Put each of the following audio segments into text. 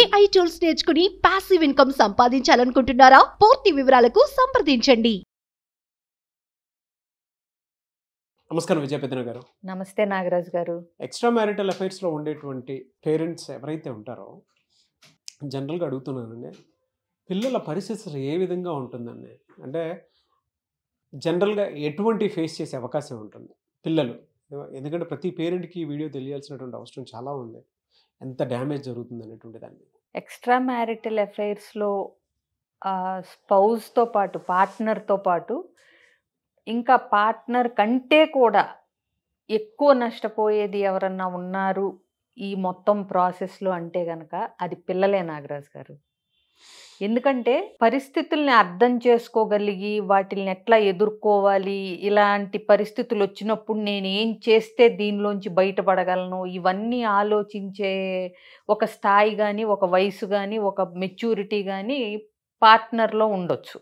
AI tools నేర్చుకుని passive income సంపాదించాలనుకుంటున్నారా పూర్తి వివరాలకు సంప్రదించండి నమస్కారం విజయపెద్దన గారు నమస్తే నాగరాజ్ గారు ఎక్స్ట్రా మ్యారిటల్ అఫైర్స్లో ఉండేటువంటి పేరెంట్స్ ఎవరైతే ఉంటారో జనరల్గా అడుగుతున్నానండి పిల్లల పరిస్థితులు ఏ విధంగా ఉంటుందండి అంటే జనరల్గా ఎటువంటి ఫేస్ చేసే అవకాశం ఉంటుంది పిల్లలు ఎందుకంటే ప్రతి పేరెంట్కి ఈ వీడియో తెలియాల్సినటువంటి అవసరం చాలా ఉంది ఎంత డ్యామేజ్ జరుగుతుంది అనేటువంటి దాని మీద ఎక్స్ట్రా మ్యారిటల్ అఫైర్స్లో స్పౌజ్తో పాటు పార్ట్నర్తో పాటు ఇంకా పార్ట్నర్ కంటే కూడా ఎక్కువ నష్టపోయేది ఎవరన్నా ఉన్నారు ఈ మొత్తం ప్రాసెస్లో అంటే గనక అది పిల్లలే నాగరాజు గారు ఎందుకంటే పరిస్థితుల్ని అర్థం చేసుకోగలిగి వాటిని ఎట్లా ఎదుర్కోవాలి ఇలాంటి పరిస్థితులు వచ్చినప్పుడు నేను ఏం చేస్తే దీనిలోంచి బయటపడగలను ఇవన్నీ ఆలోచించే ఒక స్థాయి కానీ ఒక వయసు కానీ ఒక మెచ్యూరిటీ కానీ పార్ట్నర్లో ఉండొచ్చు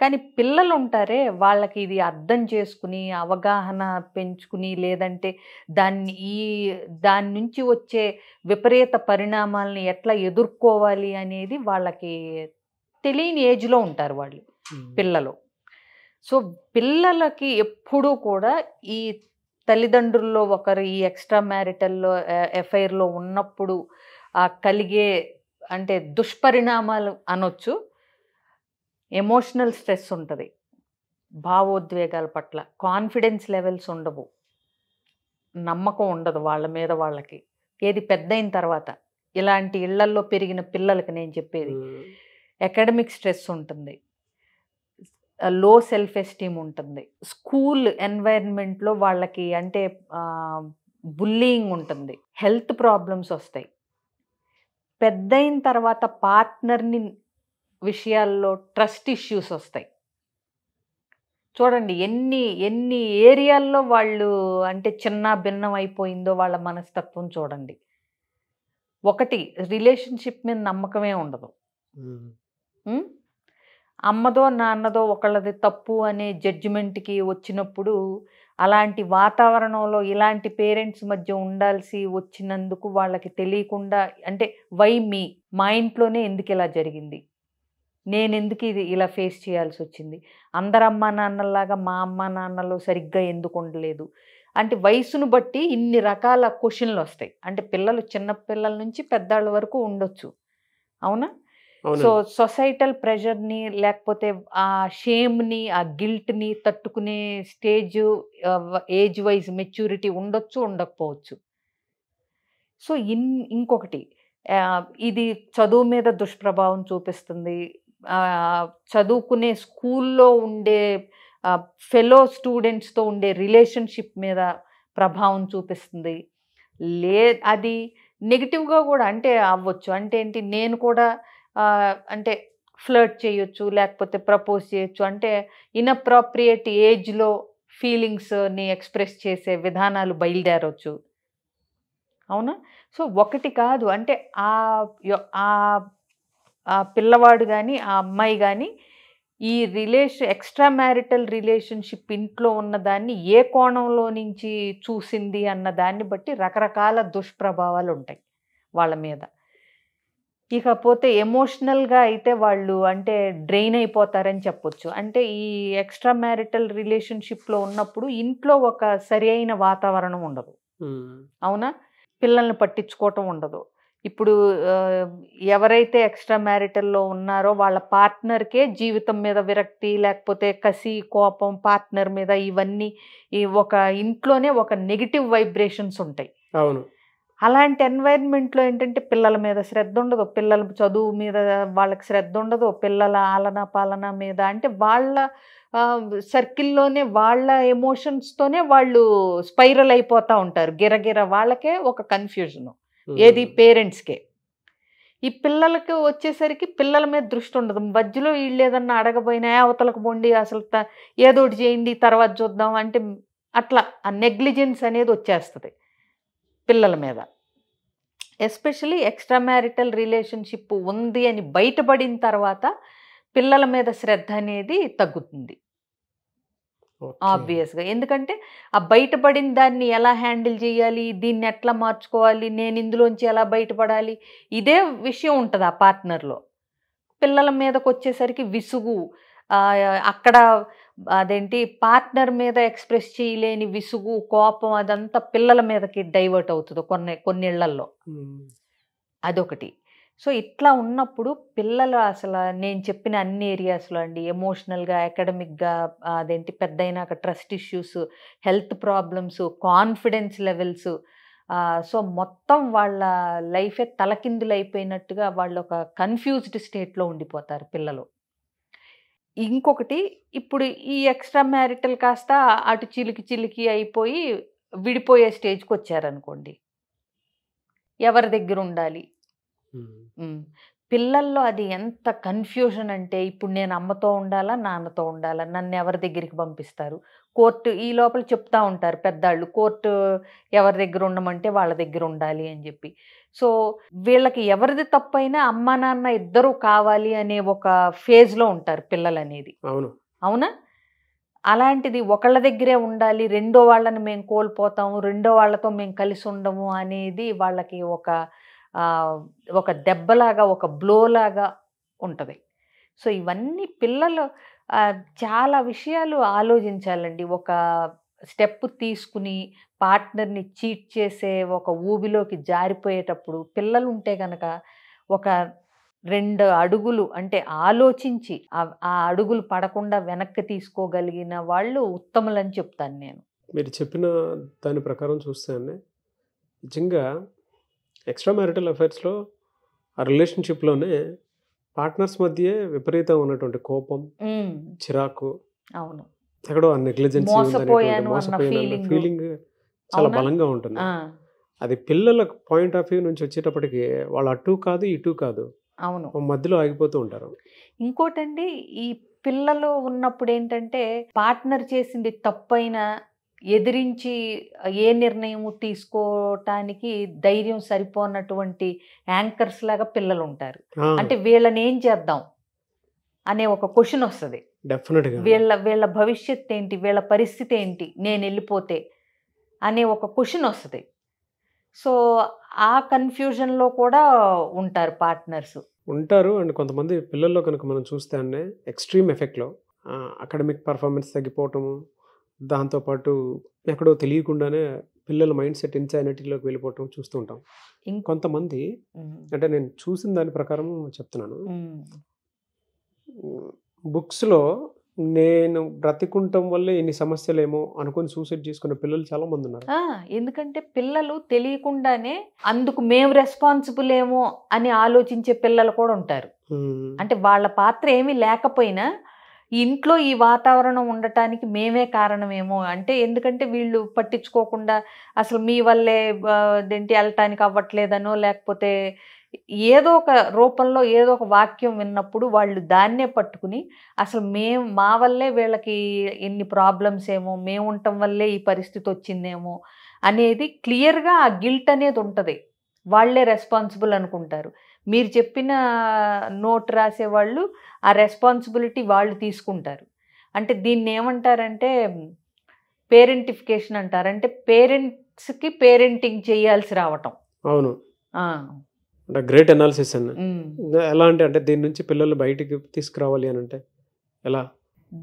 కానీ పిల్లలు ఉంటారే వాళ్ళకి ఇది అర్థం చేసుకుని అవగాహన పెంచుకుని లేదంటే దాన్ని ఈ దాని నుంచి వచ్చే విపరీత పరిణామాలని ఎట్లా ఎదుర్కోవాలి అనేది వాళ్ళకి తెలియని ఏజ్లో ఉంటారు వాళ్ళు పిల్లలు సో పిల్లలకి ఎప్పుడూ కూడా ఈ తల్లిదండ్రుల్లో ఒకరు ఈ ఎక్స్ట్రా మ్యారిటల్లో ఎఫ్ఐఆర్లో ఉన్నప్పుడు ఆ కలిగే అంటే దుష్పరిణామాలు అనొచ్చు ఎమోషనల్ స్ట్రెస్ ఉంటుంది భావోద్వేగాల పట్ల కాన్ఫిడెన్స్ లెవెల్స్ ఉండవు నమ్మకం ఉండదు వాళ్ళ మీద వాళ్ళకి ఏది పెద్దయిన తర్వాత ఇలాంటి ఇళ్లల్లో పెరిగిన పిల్లలకి నేను చెప్పేది అకాడమిక్ స్ట్రెస్ ఉంటుంది లో సెల్ఫ్ ఎస్టీమ్ ఉంటుంది స్కూల్ ఎన్వైర్న్మెంట్లో వాళ్ళకి అంటే బుల్లీయింగ్ ఉంటుంది హెల్త్ ప్రాబ్లమ్స్ వస్తాయి పెద్దయిన తర్వాత పార్ట్నర్ని విషయాల్లో ట్రస్ట్ ఇష్యూస్ వస్తాయి చూడండి ఎన్ని ఎన్ని ఏరియాల్లో వాళ్ళు అంటే చిన్న భిన్నం అయిపోయిందో వాళ్ళ మనస్తత్వం చూడండి ఒకటి రిలేషన్షిప్ మీద నమ్మకమే ఉండదు అమ్మదో నాన్నదో ఒకళ్ళది తప్పు అనే జడ్జిమెంట్కి వచ్చినప్పుడు అలాంటి వాతావరణంలో ఇలాంటి పేరెంట్స్ మధ్య ఉండాల్సి వచ్చినందుకు వాళ్ళకి తెలియకుండా అంటే వై మీ మా ఇంట్లోనే ఎందుకు ఇలా జరిగింది నేను ఎందుకు ఇది ఇలా ఫేస్ చేయాల్సి వచ్చింది అందరు అమ్మ నాన్నలాగా మా అమ్మ నాన్నలు సరిగ్గా ఎందుకు ఉండలేదు అంటే వయసును బట్టి ఇన్ని రకాల క్వశ్చన్లు వస్తాయి అంటే పిల్లలు చిన్న పిల్లల నుంచి పెద్దాళ్ళ వరకు ఉండొచ్చు అవునా సో సొసైటల్ ప్రెషర్ని లేకపోతే ఆ షేమ్ని ఆ గిల్ట్ని తట్టుకునే స్టేజ్ ఏజ్ వైజ్ మెచ్యూరిటీ ఉండొచ్చు ఉండకపోవచ్చు సో ఇన్ ఇంకొకటి ఇది చదువు మీద దుష్ప్రభావం చూపిస్తుంది చదువుకునే స్కూల్లో ఉండే ఫెలో స్టూడెంట్స్తో ఉండే రిలేషన్షిప్ మీద ప్రభావం చూపిస్తుంది లే అది నెగిటివ్గా కూడా అంటే అవ్వచ్చు అంటే ఏంటి నేను కూడా అంటే ఫ్లర్ట్ చేయొచ్చు లేకపోతే ప్రపోజ్ చేయొచ్చు అంటే ఇన్అప్రాప్రియేట్ ఏజ్లో ఫీలింగ్స్ని ఎక్స్ప్రెస్ చేసే విధానాలు బయలుదేరవచ్చు అవునా సో ఒకటి కాదు అంటే ఆ ఆ పిల్లవాడు కానీ ఆ అమ్మాయి కానీ ఈ రిలేషన్ ఎక్స్ట్రా మ్యారిటల్ రిలేషన్షిప్ ఇంట్లో ఉన్నదాన్ని ఏ కోణంలో నుంచి చూసింది అన్న దాన్ని బట్టి రకరకాల దుష్ప్రభావాలు ఉంటాయి వాళ్ళ మీద ఇకపోతే ఎమోషనల్గా అయితే వాళ్ళు అంటే డ్రెయిన్ అయిపోతారని చెప్పొచ్చు అంటే ఈ ఎక్స్ట్రా మ్యారిటల్ రిలేషన్షిప్లో ఉన్నప్పుడు ఇంట్లో ఒక సరి అయిన వాతావరణం ఉండదు అవునా పిల్లల్ని పట్టించుకోవటం ఉండదు ఇప్పుడు ఎవరైతే ఎక్స్ట్రా మ్యారిటల్లో ఉన్నారో వాళ్ళ పార్ట్నర్కే జీవితం మీద విరక్తి లేకపోతే కసి కోపం పార్ట్నర్ మీద ఇవన్నీ ఈ ఒక ఇంట్లోనే ఒక నెగిటివ్ వైబ్రేషన్స్ ఉంటాయి అవును అలాంటి ఎన్వైరన్మెంట్లో ఏంటంటే పిల్లల మీద శ్రద్ధ ఉండదు పిల్లల చదువు మీద వాళ్ళకి శ్రద్ధ ఉండదు పిల్లల ఆలన పాలన మీద అంటే వాళ్ళ సర్కిల్లోనే వాళ్ళ ఎమోషన్స్తోనే వాళ్ళు స్పైరల్ అయిపోతూ ఉంటారు గిరగిర వాళ్ళకే ఒక కన్ఫ్యూజను ఏది పేరెంట్స్కే ఈ పిల్లలకి వచ్చేసరికి పిల్లల మీద దృష్టి ఉండదు మధ్యలో వీళ్ళు ఏదన్నా అడగబోయినా అవతలకు పోండి అసలు ఏదో ఒకటి చేయండి తర్వాత చూద్దాం అంటే అట్లా ఆ నెగ్లిజెన్స్ అనేది వచ్చేస్తుంది పిల్లల మీద ఎస్పెషలీ ఎక్స్ట్రా మ్యారిటల్ రిలేషన్షిప్ ఉంది అని బయటపడిన తర్వాత పిల్లల మీద శ్రద్ధ అనేది తగ్గుతుంది ఆబ్వియస్గా ఎందుకంటే ఆ బయటపడిన దాన్ని ఎలా హ్యాండిల్ చేయాలి దీన్ని ఎట్లా మార్చుకోవాలి నేను ఇందులోంచి ఎలా బయటపడాలి ఇదే విషయం ఉంటుంది ఆ పార్ట్నర్లో పిల్లల మీదకి వచ్చేసరికి విసుగు అక్కడ అదేంటి పార్ట్నర్ మీద ఎక్స్ప్రెస్ చేయలేని విసుగు కోపం అదంతా పిల్లల మీదకి డైవర్ట్ అవుతుంది కొన్ని కొన్నిళ్లల్లో అదొకటి సో ఇట్లా ఉన్నప్పుడు పిల్లలు అసలు నేను చెప్పిన అన్ని ఏరియాస్లో అండి ఎమోషనల్గా అకాడమిక్గా అదేంటి పెద్ద అయినాక trust issues health problems confidence levels so మొత్తం వాళ్ళ లైఫే అయిపోయినట్టుగా వాళ్ళు ఒక కన్ఫ్యూజ్డ్ స్టేట్లో ఉండిపోతారు పిల్లలు ఇంకొకటి ఇప్పుడు ఈ ఎక్స్ట్రా మ్యారిటల్ కాస్త అటు చిలికి చిలికి అయిపోయి విడిపోయే స్టేజ్కి వచ్చారనుకోండి ఎవరి దగ్గర ఉండాలి పిల్లల్లో అది ఎంత కన్ఫ్యూజన్ అంటే ఇప్పుడు నేను అమ్మతో ఉండాలా నాన్నతో ఉండాలా నన్ను ఎవరి దగ్గరికి పంపిస్తారు కోర్టు ఈ లోపల చెప్తా ఉంటారు పెద్దవాళ్ళు కోర్టు ఎవరి దగ్గర ఉండమంటే వాళ్ళ దగ్గర ఉండాలి అని చెప్పి సో వీళ్ళకి ఎవరిది తప్పైనా అమ్మ నాన్న ఇద్దరు కావాలి అనే ఒక ఫేజ్లో ఉంటారు పిల్లలు అనేది అవును అవునా అలాంటిది ఒకళ్ళ దగ్గరే ఉండాలి రెండో వాళ్ళని మేము కోల్పోతాము రెండో వాళ్ళతో మేము కలిసి ఉండము అనేది వాళ్ళకి ఒక ఒక దెబ్బలాగా ఒక బ్లోలాగా ఉంటుంది సో ఇవన్నీ పిల్లలు చాలా విషయాలు ఆలోచించాలండి ఒక స్టెప్ తీసుకుని పార్ట్నర్ని చీట్ చేసే ఒక ఊబిలోకి జారిపోయేటప్పుడు పిల్లలు ఉంటే కనుక ఒక రెండు అడుగులు అంటే ఆలోచించి ఆ అడుగులు పడకుండా వెనక్కి తీసుకోగలిగిన వాళ్ళు ఉత్తములని చెప్తాను నేను మీరు చెప్పిన దాని ప్రకారం చూస్తే నిజంగా ఎక్స్ట్రా మ్యారిటల్ అఫైర్స్లో ఆ రిలేషన్షిప్లోనే పార్ట్నర్స్ మధ్య విపరీతం ఉన్నటువంటి కోపం చిరాకు అవును ఎక్కడో నెగ్లిజెన్స్ మోసపోయాను ఫీలింగ్ చాలా బలంగా ఉంటుంది అది పిల్లల పాయింట్ ఆఫ్ వ్యూ నుంచి వచ్చేటప్పటికి వాళ్ళు అటు కాదు ఇటు కాదు అవును మధ్యలో ఆగిపోతూ ఉంటారు ఇంకోటండి ఈ పిల్లలు ఉన్నప్పుడు ఏంటంటే పార్ట్నర్ చేసింది తప్పైనా ఎదిరించి ఏ నిర్ణయం తీసుకోవటానికి ధైర్యం సరిపోనటువంటి యాంకర్స్ లాగా పిల్లలు ఉంటారు అంటే వీళ్ళని ఏం చేద్దాం అనే ఒక క్వశ్చన్ వస్తుంది వీళ్ళ వీళ్ళ భవిష్యత్ ఏంటి వీళ్ళ పరిస్థితి ఏంటి నేను వెళ్ళిపోతే అనే ఒక క్వశ్చన్ వస్తుంది సో ఆ కన్ఫ్యూజన్లో కూడా ఉంటారు పార్ట్నర్స్ ఉంటారు అండ్ కొంతమంది పిల్లల్లో కనుక మనం చూస్తే అన్నే ఎక్స్ట్రీమ్ ఎఫెక్ట్లో అకాడమిక్ పర్ఫార్మెన్స్ తగ్గిపోవటము దాంతోపాటు ఎక్కడో తెలియకుండానే పిల్లల మైండ్ సెట్ ఇన్సైనిటీలోకి వెళ్ళిపోవటం చూస్తూ ఉంటాం ఇంకొంతమంది అంటే నేను చూసిన దాని ప్రకారం చెప్తున్నాను బుక్స్లో నేను బ్రతికుంటం వల్ల ఎన్ని సమస్యలేమో అనుకుని సూసైడ్ చేసుకున్న పిల్లలు చాలా మంది ఉన్నారు ఎందుకంటే పిల్లలు తెలియకుండానే అందుకు మేము రెస్పాన్సిబుల్ ఏమో అని ఆలోచించే పిల్లలు కూడా ఉంటారు అంటే వాళ్ళ పాత్ర ఏమీ లేకపోయినా ఇంట్లో ఈ వాతావరణం ఉండటానికి మేమే కారణమేమో అంటే ఎందుకంటే వీళ్ళు పట్టించుకోకుండా అసలు మీ వల్లే దేంటి వెళ్ళటానికి అవ్వట్లేదనో లేకపోతే ఏదో ఒక రూపంలో ఏదో ఒక వాక్యం విన్నప్పుడు వాళ్ళు దాన్నే పట్టుకుని అసలు మేము మా వల్లే వీళ్ళకి ఎన్ని ప్రాబ్లమ్స్ ఏమో మేము ఉండటం వల్లే ఈ పరిస్థితి వచ్చిందేమో అనేది క్లియర్గా ఆ గిల్ట్ అనేది ఉంటుంది వాళ్లే రెస్పాన్సిబుల్ అనుకుంటారు మీరు చెప్పిన నోట్ రాసేవాళ్ళు ఆ రెస్పాన్సిబిలిటీ వాళ్ళు తీసుకుంటారు అంటే దీన్ని ఏమంటారంటే పేరెంటిఫికేషన్ అంటారు అంటే పేరెంట్స్కి పేరెంటింగ్ చేయాల్సి రావటం అవును అంటే గ్రేట్ అనాలిసిస్ అన్న ఎలా అంటే అంటే దీని నుంచి పిల్లలు బయటికి తీసుకురావాలి అని అంటే ఎలా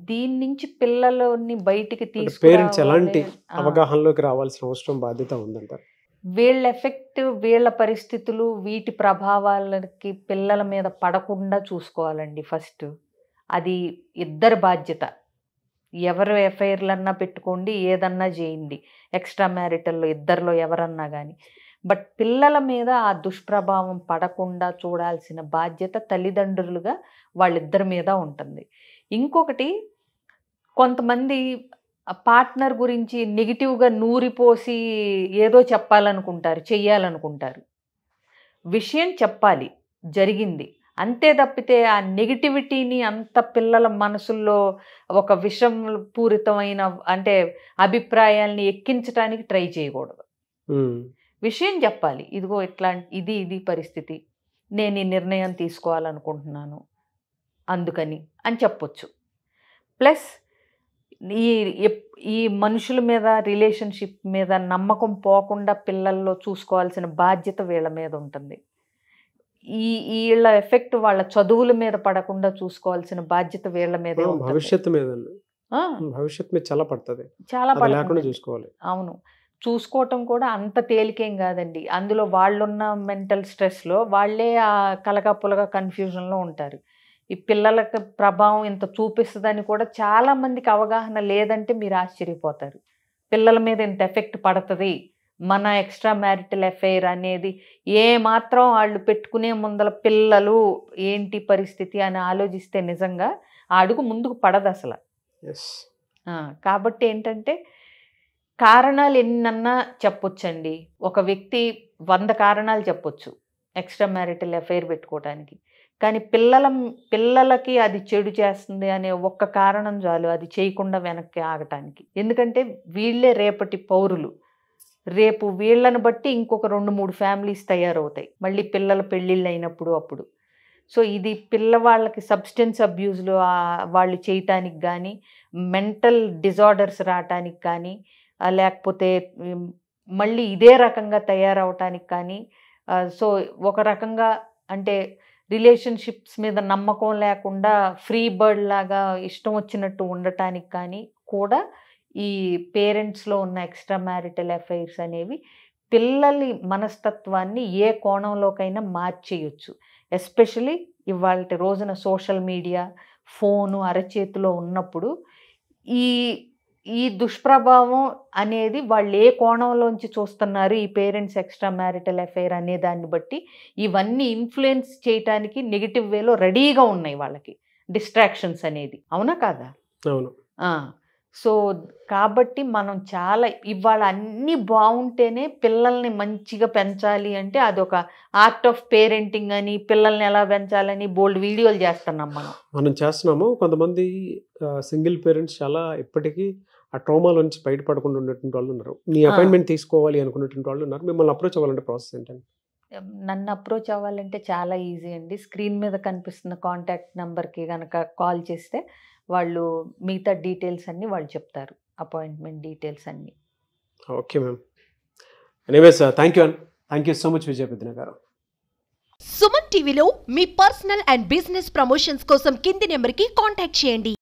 దీని నుంచి పిల్లలని బయటికి తీసుకు పేరెంట్స్ ఎలాంటి అవగాహనలోకి రావాల్సిన అవసరం బాధ్యత ఉందంటారు వీళ్ళ ఎఫెక్ట్ వీళ్ళ పరిస్థితులు వీటి ప్రభావాలకి పిల్లల మీద పడకుండా చూసుకోవాలండి ఫస్ట్ అది ఇద్దరి బాధ్యత ఎవరు ఎఫ్ఐఆర్లన్నా పెట్టుకోండి ఏదన్నా చేయండి ఎక్స్ట్రా మ్యారిటల్లో ఇద్దరిలో ఎవరన్నా కానీ బట్ పిల్లల మీద ఆ దుష్ప్రభావం పడకుండా చూడాల్సిన బాధ్యత తల్లిదండ్రులుగా వాళ్ళిద్దరి మీద ఉంటుంది ఇంకొకటి కొంతమంది పార్ట్నర్ గురించి నెగిటివ్గా నూరిపోసి ఏదో చెప్పాలనుకుంటారు చెయ్యాలనుకుంటారు విషయం చెప్పాలి జరిగింది అంతే తప్పితే ఆ నెగిటివిటీని అంత పిల్లల మనసుల్లో ఒక విషం పూరితమైన అంటే అభిప్రాయాల్ని ఎక్కించడానికి ట్రై చేయకూడదు విషయం చెప్పాలి ఇదిగో ఇట్లా ఇది ఇది పరిస్థితి నేను ఈ నిర్ణయం తీసుకోవాలనుకుంటున్నాను అందుకని అని చెప్పొచ్చు ప్లస్ ఈ ఈ మనుషుల మీద రిలేషన్షిప్ మీద నమ్మకం పోకుండా పిల్లల్లో చూసుకోవాల్సిన బాధ్యత వీళ్ళ మీద ఉంటుంది ఈ వీళ్ళ ఎఫెక్ట్ వాళ్ళ చదువుల మీద పడకుండా చూసుకోవాల్సిన బాధ్యత వీళ్ళ మీద భవిష్యత్తు మీద భవిష్యత్తు మీద చాలా పడుతుంది చాలా లేకుండా చూసుకోవాలి అవును చూసుకోవటం కూడా అంత తేలికేం కాదండి అందులో వాళ్ళున్న మెంటల్ స్ట్రెస్లో వాళ్ళే ఆ కలగా పులగా కన్ఫ్యూజన్లో ఉంటారు ఈ పిల్లలకు ప్రభావం ఇంత చూపిస్తుందని కూడా చాలామందికి అవగాహన లేదంటే మీరు ఆశ్చర్యపోతారు పిల్లల మీద ఇంత ఎఫెక్ట్ పడుతుంది మన ఎక్స్ట్రా మ్యారిటల్ అఫైర్ అనేది ఏ మాత్రం వాళ్ళు పెట్టుకునే ముందల పిల్లలు ఏంటి పరిస్థితి అని ఆలోచిస్తే నిజంగా ఆ అడుగు ముందుకు పడదు అసలు కాబట్టి ఏంటంటే కారణాలు ఎన్నన్నా చెప్పొచ్చండి ఒక వ్యక్తి వంద కారణాలు చెప్పొచ్చు ఎక్స్ట్రా మ్యారిటల్ ఎఫైర్ పెట్టుకోవడానికి కానీ పిల్లల పిల్లలకి అది చెడు చేస్తుంది అనే ఒక్క కారణం చాలు అది చేయకుండా వెనక్కి ఆగటానికి ఎందుకంటే వీళ్ళే రేపటి పౌరులు రేపు వీళ్ళని బట్టి ఇంకొక రెండు మూడు ఫ్యామిలీస్ తయారవుతాయి మళ్ళీ పిల్లల పెళ్ళిళ్ళు అయినప్పుడు అప్పుడు సో ఇది పిల్లవాళ్ళకి సబ్స్టెన్స్ అబ్యూజ్లు వాళ్ళు చేయటానికి కానీ మెంటల్ డిజార్డర్స్ రావటానికి కానీ లేకపోతే మళ్ళీ ఇదే రకంగా తయారవటానికి కానీ సో ఒక రకంగా అంటే రిలేషన్షిప్స్ మీద నమ్మకం లేకుండా ఫ్రీ బర్డ్ లాగా ఇష్టం వచ్చినట్టు ఉండటానికి కానీ కూడా ఈ పేరెంట్స్లో ఉన్న ఎక్స్ట్రా మ్యారిటల్ అఫైర్స్ అనేవి పిల్లలి మనస్తత్వాన్ని ఏ కోణంలోకైనా మార్చేయచ్చు ఎస్పెషలీ ఇవాళ రోజున సోషల్ మీడియా ఫోను అరచేతిలో ఉన్నప్పుడు ఈ ఈ దుష్ప్రభావం అనేది వాళ్ళు ఏ కోణంలోంచి చూస్తున్నారు ఈ పేరెంట్స్ ఎక్స్ట్రా మ్యారిటల్ అఫైర్ అనే దాన్ని బట్టి ఇవన్నీ ఇన్ఫ్లుయెన్స్ చేయటానికి నెగిటివ్ వేలో రెడీగా ఉన్నాయి వాళ్ళకి డిస్ట్రాక్షన్స్ అనేది అవునా కాదా అవును సో కాబట్టి మనం చాలా ఇవాళ అన్నీ బాగుంటేనే పిల్లల్ని మంచిగా పెంచాలి అంటే అదొక ఆర్ట్ ఆఫ్ పేరెంటింగ్ అని పిల్లల్ని ఎలా పెంచాలని బోల్డ్ వీడియోలు చేస్తున్నాం మనం మనం చేస్తున్నాము కొంతమంది సింగిల్ పేరెంట్స్ చాలా ఇప్పటికీ ఆ ట్రోమాలోంచి బయటపడకుండా ఉన్నటువంటి వాళ్ళు ఉన్నారు మీ అపాయింట్మెంట్ తీసుకోవాలి అనుకున్నటువంటి వాళ్ళు ఉన్నారు మిమ్మల్ని అప్రోచ్ అవ్వాలంటే ప్రాసెస్ ఏంటండి నన్ను అప్రోచ్ అవ్వాలంటే చాలా ఈజీ అండి స్క్రీన్ మీద కనిపిస్తున్న కాంటాక్ట్ నెంబర్కి కనుక కాల్ చేస్తే వాళ్ళు మిగతా డీటెయిల్స్ అన్నీ వాళ్ళు చెప్తారు అపాయింట్మెంట్ డీటెయిల్స్ అన్నీ okay ma'am anyways thank you thank you so much Vijayapeddina గారు సుమన్ టీవీలో మీ పర్సనల్ అండ్ బిజినెస్ ప్రమోషన్స్ కోసం కింది నెంబర్కి కాంటాక్ట్ చేయండి